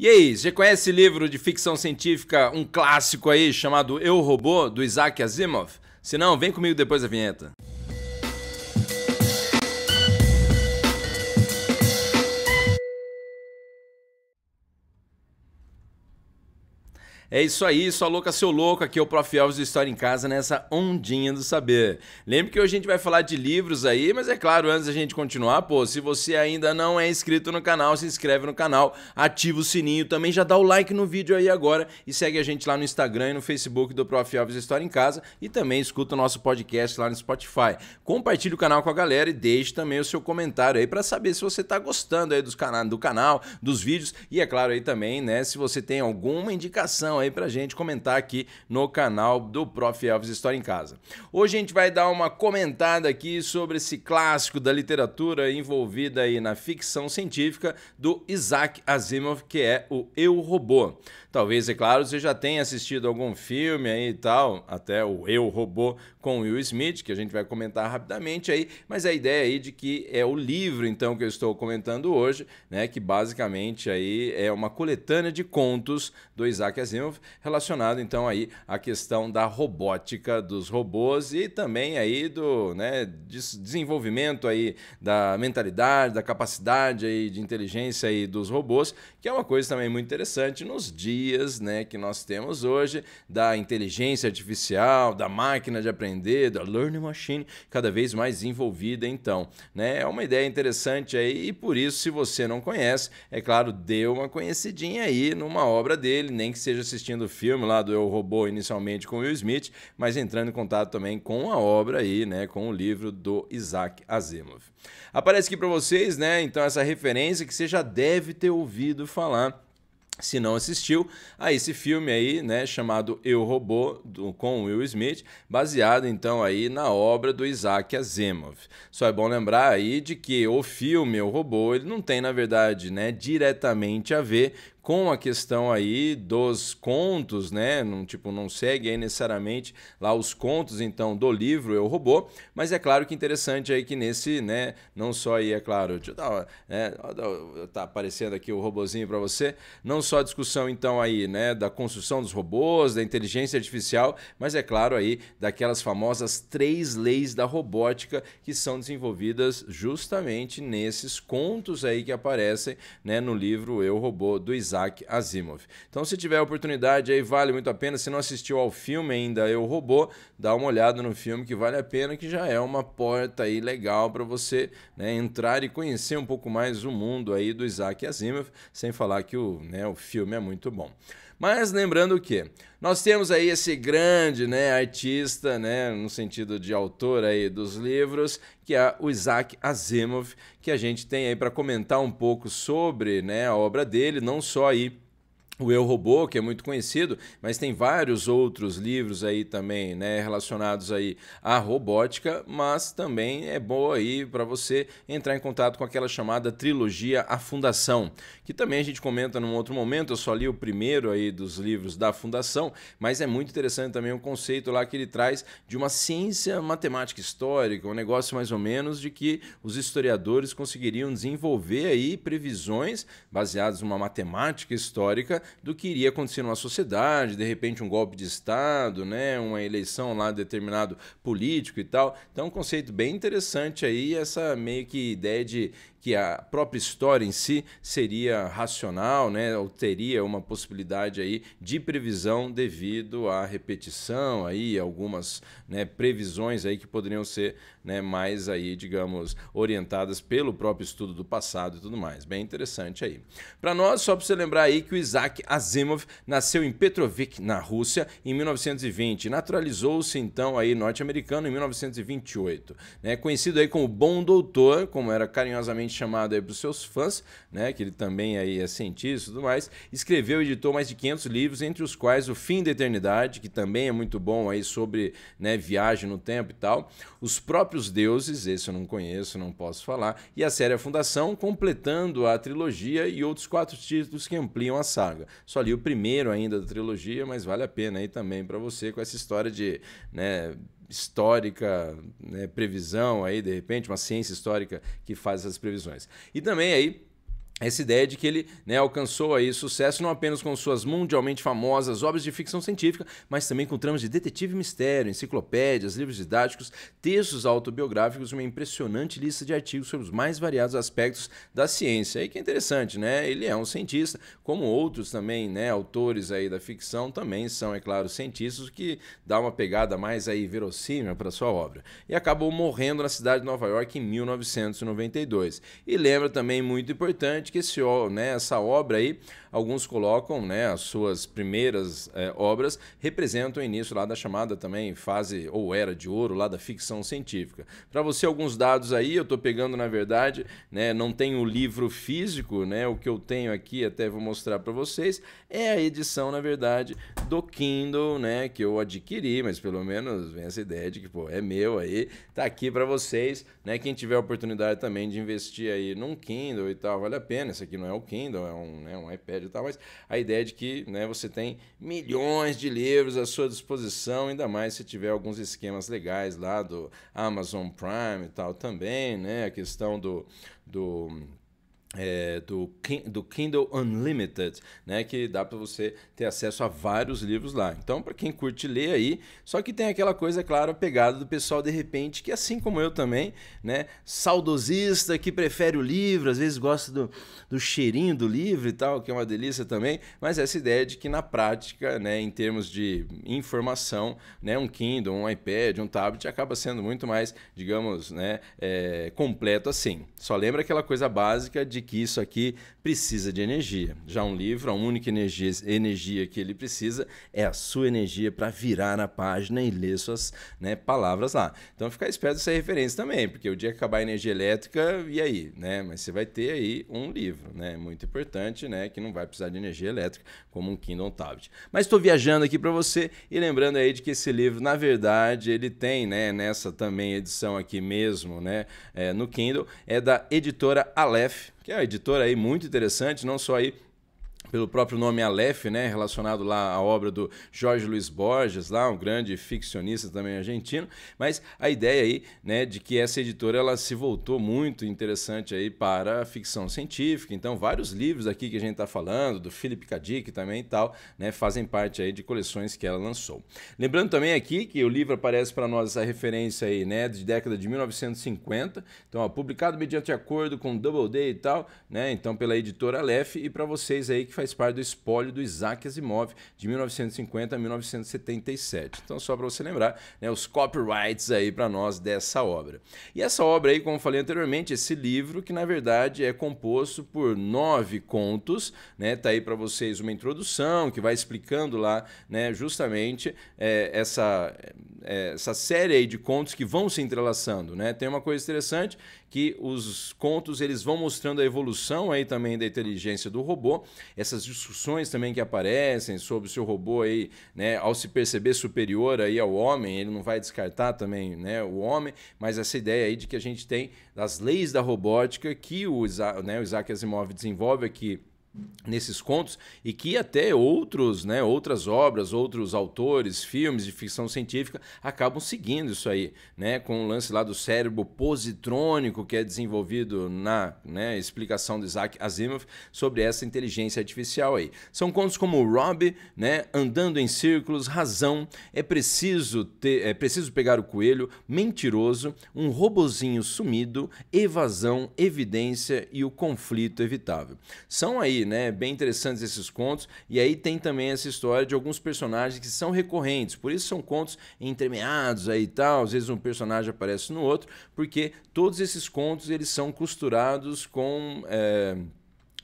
E aí, já conhece esse livro de ficção científica, um clássico aí, chamado Eu Robô, do Isaac Asimov? Se não, vem comigo depois da vinheta. É isso aí, só louca, seu louco. Aqui é o Prof. Alves do História em Casa nessa ondinha do saber. Lembre que hoje a gente vai falar de livros aí, mas é claro, antes da gente continuar, pô, se você ainda não é inscrito no canal, se inscreve no canal, ativa o sininho, também já dá o like no vídeo aí agora e segue a gente lá no Instagram e no Facebook do Prof. Alves História em Casa e também escuta o nosso podcast lá no Spotify. Compartilhe o canal com a galera e deixe também o seu comentário aí para saber se você tá gostando aí dos cana do canal, dos vídeos e é claro aí também, né, se você tem alguma indicação opinião aí pra gente comentar aqui no canal do Prof. Elvis História em Casa. Hoje a gente vai dar uma comentada aqui sobre esse clássico da literatura envolvida aí na ficção científica do Isaac Asimov, que é o Eu Robô. Talvez, é claro, você já tenha assistido algum filme aí e tal, até o Eu Robô com Will Smith, que a gente vai comentar rapidamente aí, mas a ideia aí de que é o livro, então, que eu estou comentando hoje, né, que basicamente aí é uma coletânea de contos do Isaac Asimov, relacionado então aí a questão da robótica dos robôs e também aí do né, desenvolvimento aí da mentalidade, da capacidade aí de inteligência aí dos robôs, que é uma coisa também muito interessante nos dias né, que nós temos hoje da inteligência artificial, da máquina de aprender, da learning machine, cada vez mais envolvida então. Né? É uma ideia interessante aí e por isso, se você não conhece, é claro, dê uma conhecidinha aí numa obra dele, nem que seja assistindo o filme lá do Eu Robô inicialmente com Will Smith, mas entrando em contato também com a obra aí, né, com o livro do Isaac Asimov. Aparece aqui para vocês, né, então essa referência que você já deve ter ouvido falar se não assistiu a esse filme aí, né, chamado Eu Robô, do, com Will Smith, baseado então aí na obra do Isaac Asimov. Só é bom lembrar aí de que o filme Eu Robô, ele não tem na verdade, né, diretamente a ver com a questão aí dos contos, né? Não, tipo, não segue aí necessariamente lá os contos, então, do livro Eu Robô, mas é claro que interessante aí que nesse, né? Não só aí, é claro, deixa eu dar, né, tá aparecendo aqui o robozinho para você, não só a discussão, então, aí, né? Da construção dos robôs, da inteligência artificial, mas é claro aí daquelas famosas três leis da robótica que são desenvolvidas justamente nesses contos aí que aparecem, né? No livro Eu Robô do Isaac Isaac Asimov. Então, se tiver a oportunidade, aí vale muito a pena. Se não assistiu ao filme ainda, Eu Robô, dá uma olhada no filme que vale a pena, que já é uma porta aí legal para você né, entrar e conhecer um pouco mais o mundo aí do Isaac Asimov, sem falar que o, né, o filme é muito bom. Mas lembrando o quê? nós temos aí esse grande né, artista, né, no sentido de autor aí dos livros, que é o Isaac Asimov, que a gente tem aí para comentar um pouco sobre né, a obra dele, não só aí o Eu Robô, que é muito conhecido, mas tem vários outros livros aí também, né, relacionados aí à robótica, mas também é boa aí para você entrar em contato com aquela chamada trilogia A Fundação, que também a gente comenta num outro momento, eu só li o primeiro aí dos livros da Fundação, mas é muito interessante também o conceito lá que ele traz de uma ciência matemática histórica, um negócio mais ou menos de que os historiadores conseguiriam desenvolver aí previsões baseadas numa matemática histórica do que iria acontecer numa sociedade, de repente um golpe de Estado, né? uma eleição lá determinado político e tal. Então, é um conceito bem interessante aí, essa meio que ideia de que a própria história em si seria racional, né, ou teria uma possibilidade aí de previsão devido à repetição aí, algumas né, previsões aí que poderiam ser né, mais aí, digamos, orientadas pelo próprio estudo do passado e tudo mais. Bem interessante aí. Para nós, só para você lembrar aí que o Isaac Asimov nasceu em Petrovic, na Rússia, em 1920. Naturalizou-se então aí norte-americano em 1928, né? Conhecido aí como Bom Doutor, como era carinhosamente chamado aí para os seus fãs, né, que ele também aí é cientista e tudo mais, escreveu e editou mais de 500 livros, entre os quais O Fim da Eternidade, que também é muito bom aí sobre né, viagem no tempo e tal, Os Próprios Deuses, esse eu não conheço, não posso falar, e a série A Fundação, completando a trilogia e outros quatro títulos que ampliam a saga. Só li o primeiro ainda da trilogia, mas vale a pena aí também para você com essa história de né, histórica, né, previsão aí, de repente, uma ciência histórica que faz essas previsões. E também aí essa ideia de que ele né, alcançou aí sucesso não apenas com suas mundialmente famosas obras de ficção científica, mas também com tramas de detetive mistério, enciclopédias, livros didáticos, textos autobiográficos e uma impressionante lista de artigos sobre os mais variados aspectos da ciência. E que é interessante, né? Ele é um cientista, como outros também, né, autores aí da ficção também são, é claro, cientistas, o que dá uma pegada mais aí verossímil para sua obra. E acabou morrendo na cidade de Nova York em 1992. E lembra também muito importante interessante que esse, né, essa obra aí, alguns colocam, né, as suas primeiras é, obras representam o início lá da chamada também fase ou era de ouro lá da ficção científica. Para você alguns dados aí, eu estou pegando na verdade, né, não tenho o livro físico, né, o que eu tenho aqui até vou mostrar para vocês é a edição na verdade do Kindle, né, que eu adquiri, mas pelo menos vem essa ideia de que pô, é meu aí, tá aqui para vocês, né, quem tiver oportunidade também de investir aí num Kindle e tal, vale a pena pequena, esse aqui não é o Kindle, é um, né, um iPad e tal, mas a ideia é de que né, você tem milhões de livros à sua disposição, ainda mais se tiver alguns esquemas legais lá do Amazon Prime e tal também, né? A questão do, do é, do, do Kindle Unlimited, né, que dá para você ter acesso a vários livros lá. Então, para quem curte ler aí, só que tem aquela coisa, é claro, a pegada do pessoal de repente que, assim como eu também, né, saudosista que prefere o livro, às vezes gosta do, do cheirinho do livro e tal, que é uma delícia também. Mas essa ideia de que na prática, né, em termos de informação, né, um Kindle, um iPad, um tablet acaba sendo muito mais, digamos, né, é, completo assim. Só lembra aquela coisa básica de de que isso aqui precisa de energia. Já um livro, a única energia, energia que ele precisa é a sua energia para virar a página e ler suas né, palavras lá. Então ficar esperto essa referência também, porque o dia que acabar a energia elétrica, e aí? Né? Mas você vai ter aí um livro, né? Muito importante, né? Que não vai precisar de energia elétrica, como um Kindle Tablet. Mas estou viajando aqui para você e lembrando aí de que esse livro, na verdade, ele tem, né? Nessa também edição aqui mesmo, né? É, no Kindle, é da editora Aleph que é uma editora aí muito interessante, não só aí pelo próprio nome Aleph, né, relacionado lá à obra do Jorge Luiz Borges, lá um grande ficcionista também argentino, mas a ideia aí, né, de que essa editora ela se voltou muito interessante aí para a ficção científica. Então, vários livros aqui que a gente está falando, do Philip K. Dick também e tal, né, fazem parte aí de coleções que ela lançou. Lembrando também aqui que o livro aparece para nós essa referência aí, né, de década de 1950. Então, ó, publicado mediante acordo com Doubleday e tal, né? Então, pela editora Aleph e para vocês aí que faz parte do espólio do Isaac Asimov de 1950 a 1977. Então, só para você lembrar, né, os copyrights aí para nós dessa obra. E essa obra aí, como falei anteriormente, esse livro que na verdade é composto por nove contos, né? Tá aí para vocês uma introdução que vai explicando lá, né, justamente é, essa é, essa série aí de contos que vão se entrelaçando, né? Tem uma coisa interessante que os contos eles vão mostrando a evolução aí também da inteligência do robô essas discussões também que aparecem sobre se o robô aí, né, ao se perceber superior aí ao homem, ele não vai descartar também, né, o homem, mas essa ideia aí de que a gente tem das leis da robótica que o Isaac, né, o Isaac Asimov desenvolve aqui nesses contos e que até outros, né, outras obras, outros autores, filmes de ficção científica acabam seguindo isso aí, né, com o lance lá do cérebro positrônico que é desenvolvido na né, explicação de Isaac Asimov sobre essa inteligência artificial aí. São contos como Rob, né, andando em círculos, razão, é preciso ter, é preciso pegar o coelho, mentiroso, um robozinho sumido, evasão, evidência e o conflito evitável. São aí né? Bem interessantes esses contos. E aí tem também essa história de alguns personagens que são recorrentes. Por isso são contos entremeados aí e tal. Às vezes um personagem aparece no outro, porque todos esses contos eles são costurados com. É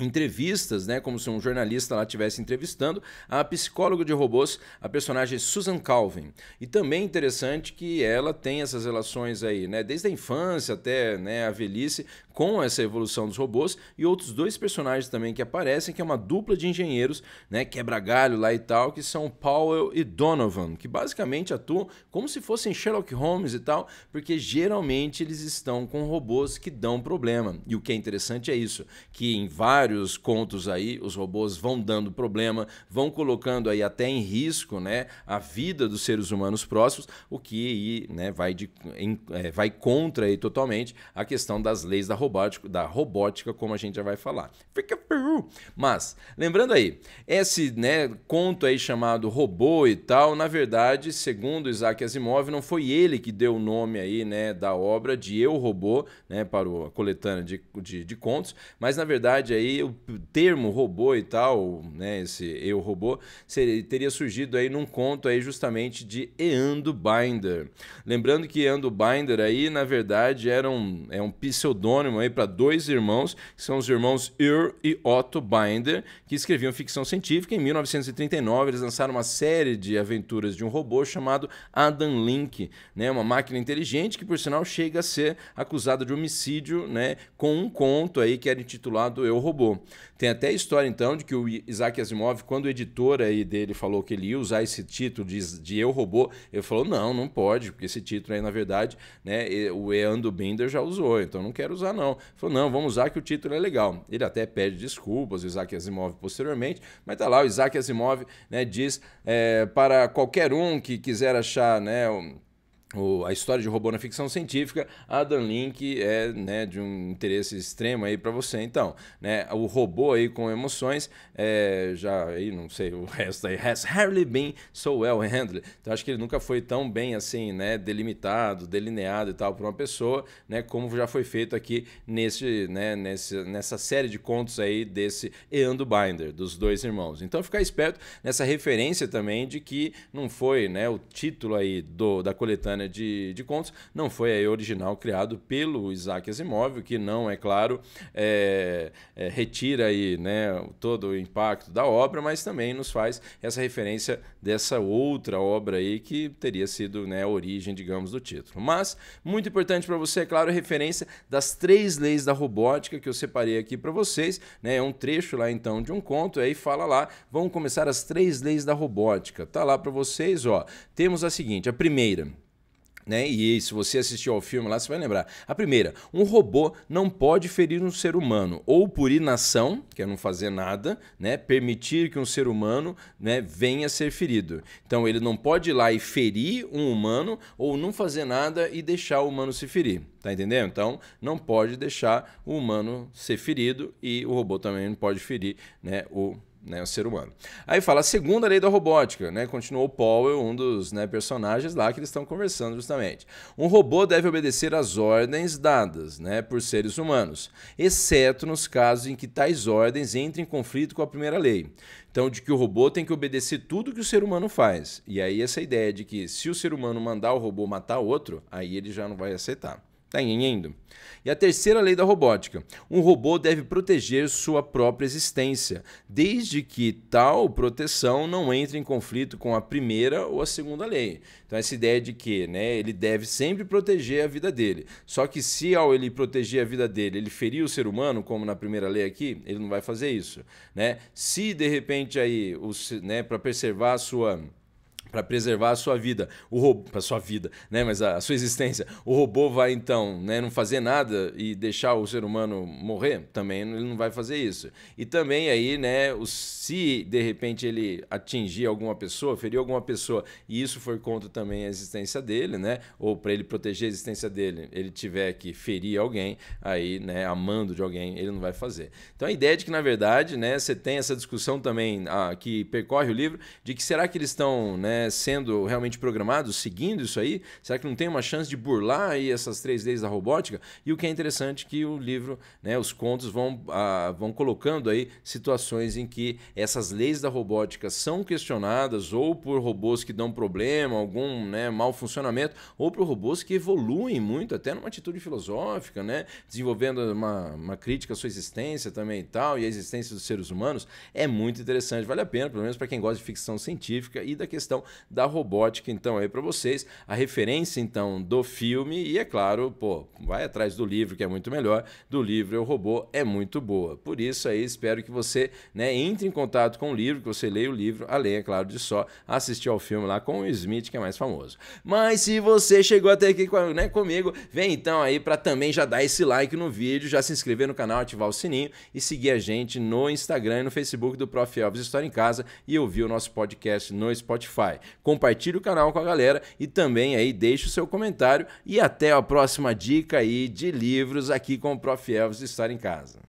entrevistas, né, como se um jornalista lá estivesse entrevistando a psicóloga de robôs, a personagem Susan Calvin. E também é interessante que ela tem essas relações aí, né, desde a infância até né, a velhice, com essa evolução dos robôs e outros dois personagens também que aparecem, que é uma dupla de engenheiros, né, quebra-galho lá e tal, que são Powell e Donovan, que basicamente atuam como se fossem Sherlock Holmes e tal, porque geralmente eles estão com robôs que dão problema. E o que é interessante é isso, que em vários contos aí os robôs vão dando problema, vão colocando aí até em risco, né, a vida dos seres humanos próximos, o que aí, né, vai de, em, é, vai contra aí totalmente a questão das leis da robótica, da robótica, como a gente já vai falar. Fica Mas, lembrando aí, esse né, conto aí chamado robô e tal, na verdade, segundo Isaac Asimov, não foi ele que deu o nome aí, né, da obra de Eu Robô, né, para a coletânea de, de, de contos, mas na verdade aí o termo robô e tal, né, esse Eu Robô, seria, teria surgido aí num conto aí justamente de Eando Binder. Lembrando que Eando Binder aí, na verdade, era um, é um pseudônimo aí para dois irmãos, que são os irmãos Earl e Otto Binder, que escreviam ficção científica. Em 1939, eles lançaram uma série de aventuras de um robô chamado Adam Link, né? uma máquina inteligente que, por sinal, chega a ser acusada de homicídio né? com um conto aí que era intitulado Eu Robô. Tem até a história, então, de que o Isaac Asimov, quando o editor aí dele falou que ele ia usar esse título de, de Eu Robô, ele falou, não, não pode, porque esse título aí, na verdade, né, o Eando Binder já usou, então não quero usar não não. Ele falou, não, vamos usar que o título é legal. Ele até pede desculpas, o Isaac Asimov posteriormente, mas tá lá, o Isaac Asimov né, diz é, para qualquer um que quiser achar, né? o, a história de robô na ficção científica, Adam Link é né, de um interesse extremo aí para você. Então, né, o robô aí com emoções, é, já aí não sei o resto aí, has hardly been so well handled. Então acho que ele nunca foi tão bem assim, né, delimitado, delineado e tal por uma pessoa, né, como já foi feito aqui nesse, né, nesse, nessa série de contos aí desse Eando Binder dos dois irmãos. Então ficar esperto nessa referência também de que não foi, né, o título aí do da coletânea né, de, de Contos, não foi a original criado pelo Isaac Asimov, que não, é claro, é, é, retira aí né, todo o impacto da obra, mas também nos faz essa referência dessa outra obra aí que teria sido né, a origem, digamos, do título. Mas, muito importante para você, é claro, a referência das três leis da robótica que eu separei aqui para vocês, né? É um trecho lá então de um conto, aí fala lá, vamos começar as três leis da robótica. Tá lá para vocês, ó. Temos a seguinte, a primeira, né? E se você assistiu ao filme lá, você vai lembrar. A primeira, um robô não pode ferir um ser humano, ou por inação, que é não fazer nada, né? Permitir que um ser humano né, venha ser ferido. Então ele não pode ir lá e ferir um humano, ou não fazer nada e deixar o humano se ferir. Tá entendendo? Então, não pode deixar o humano ser ferido e o robô também não pode ferir né, o né, o ser humano. Aí fala a segunda lei da robótica, né? Continuou Powell, um dos né, personagens lá que eles estão conversando justamente. Um robô deve obedecer às ordens dadas, né, por seres humanos, exceto nos casos em que tais ordens entrem em conflito com a primeira lei. Então, de que o robô tem que obedecer tudo que o ser humano faz. E aí essa ideia de que se o ser humano mandar o robô matar outro, aí ele já não vai aceitar. Tá entendendo? E a terceira lei da robótica: um robô deve proteger sua própria existência, desde que tal proteção não entre em conflito com a primeira ou a segunda lei. Então, essa ideia de que né, ele deve sempre proteger a vida dele. Só que, se ao ele proteger a vida dele, ele ferir o ser humano, como na primeira lei aqui, ele não vai fazer isso. Né? Se de repente aí, os, né, para preservar a sua para preservar a sua vida. O robô, a sua vida, né, mas a, a, sua existência. O robô vai então, né, não fazer nada e deixar o ser humano morrer? Também ele não vai fazer isso. E também aí, né, o, se de repente ele atingir alguma pessoa, ferir alguma pessoa, e isso for contra também a existência dele, né, ou para ele proteger a existência dele, ele tiver que ferir alguém, aí, né, amando de alguém, ele não vai fazer. Então a ideia é de que na verdade, né, você tem essa discussão também a, ah, que percorre o livro de que será que eles estão, né, sendo realmente programados, seguindo isso aí? Será que não tem uma chance de burlar aí essas três leis da robótica? E o que é interessante é que o livro, né, os contos vão, ah, vão colocando aí situações em que essas leis da robótica são questionadas ou por robôs que dão problema, algum né, mau funcionamento, ou por robôs que evoluem muito, até numa atitude filosófica, né, desenvolvendo uma, uma crítica à sua existência também e tal, e a existência dos seres humanos. É muito interessante, vale a pena, pelo menos para quem gosta de ficção científica e da questão da robótica, então, aí para vocês. A referência, então, do filme e, é claro, pô, vai atrás do livro, que é muito melhor. Do livro Eu Robô é muito boa. Por isso aí, espero que você né, entre em contato com o livro, que você leia o livro, além, é claro, de só assistir ao filme lá com o Smith, que é mais famoso. Mas se você chegou até aqui né, comigo, vem então aí para também já dar esse like no vídeo, já se inscrever no canal, ativar o sininho e seguir a gente no Instagram e no Facebook do Prof. Elvis História em Casa e ouvir o nosso podcast no Spotify. Spotify. Compartilhe o canal com a galera e também aí deixe o seu comentário e até a próxima dica aí de livros aqui com o Prof. Elvis estar em casa.